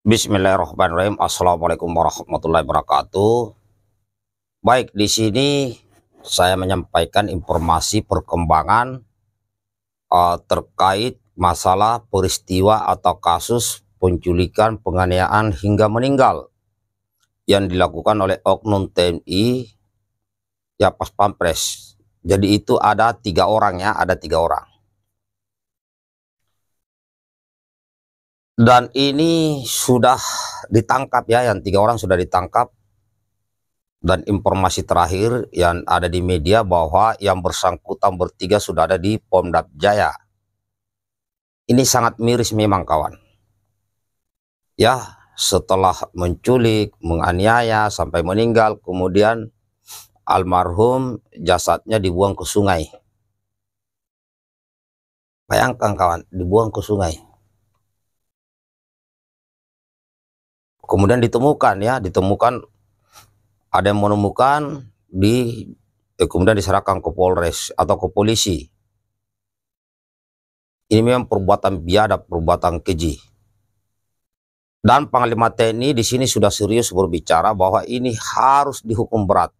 Bismillahirrahmanirrahim. Assalamualaikum warahmatullahi wabarakatuh. Baik, di sini saya menyampaikan informasi perkembangan uh, terkait masalah peristiwa atau kasus penculikan, penganiayaan hingga meninggal yang dilakukan oleh oknum TNI ya pas pampres. Jadi itu ada tiga orang ya, ada tiga orang. dan ini sudah ditangkap ya yang tiga orang sudah ditangkap dan informasi terakhir yang ada di media bahwa yang bersangkutan bertiga sudah ada di Pomdap Jaya ini sangat miris memang kawan ya setelah menculik menganiaya sampai meninggal kemudian almarhum jasadnya dibuang ke sungai bayangkan kawan dibuang ke sungai kemudian ditemukan ya ditemukan ada yang menemukan di eh, kemudian diserahkan ke Polres atau ke polisi ini memang perbuatan biadab perbuatan keji dan Panglima TNI di sini sudah serius berbicara bahwa ini harus dihukum berat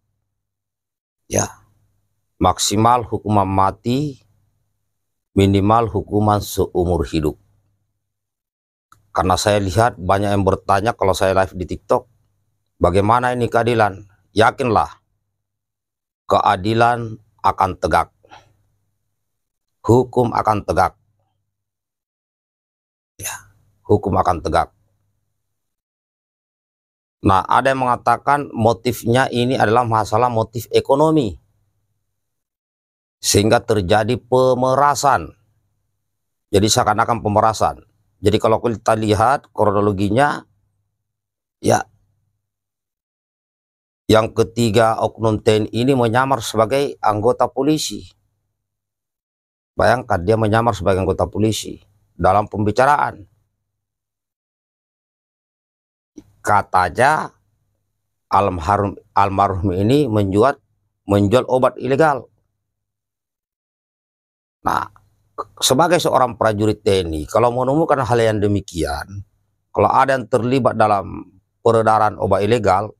ya maksimal hukuman mati minimal hukuman seumur hidup karena saya lihat banyak yang bertanya kalau saya live di TikTok, bagaimana ini keadilan? Yakinlah, keadilan akan tegak. Hukum akan tegak. Ya, hukum akan tegak. Nah, ada yang mengatakan motifnya ini adalah masalah motif ekonomi. Sehingga terjadi pemerasan. Jadi seakan-akan pemerasan. Jadi kalau kita lihat kronologinya, ya yang ketiga oknum TNI ini menyamar sebagai anggota polisi. Bayangkan dia menyamar sebagai anggota polisi dalam pembicaraan. Katanya almarhum almarhum ini menjual menjual obat ilegal. Nah, sebagai seorang prajurit TNI, kalau menemukan hal yang demikian, kalau ada yang terlibat dalam peredaran obat ilegal,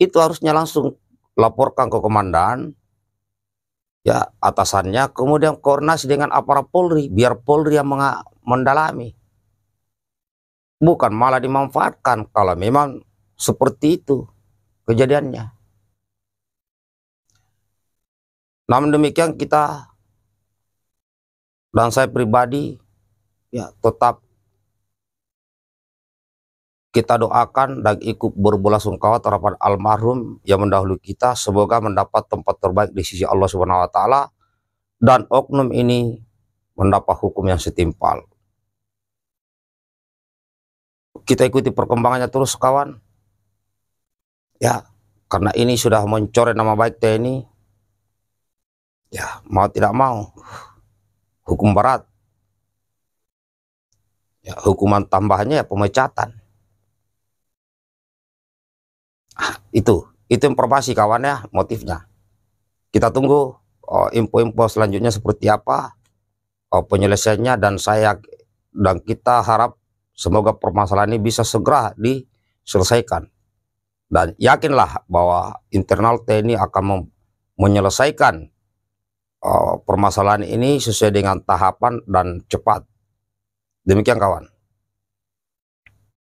itu harusnya langsung laporkan ke komandan, ya atasannya, kemudian koordinasi dengan aparat Polri, biar Polri yang mendalami. Bukan malah dimanfaatkan kalau memang seperti itu kejadiannya. Namun demikian kita dan saya pribadi ya tetap kita doakan dan ikut berbola sungkawa terhadap almarhum yang mendahului kita semoga mendapat tempat terbaik di sisi Allah Subhanahu wa taala dan oknum ini mendapat hukum yang setimpal. Kita ikuti perkembangannya terus kawan. Ya, karena ini sudah mencoret nama baik TNI. Ya, mau tidak mau hukum berat. Ya, hukuman tambahannya ya pemecatan. Ah, itu, itu informasi kawan ya motifnya. Kita tunggu oh, info-info oh, selanjutnya seperti apa oh, penyelesaiannya dan saya dan kita harap semoga permasalahan ini bisa segera diselesaikan. Dan yakinlah bahwa internal TNI akan menyelesaikan uh, permasalahan ini sesuai dengan tahapan dan cepat. Demikian kawan.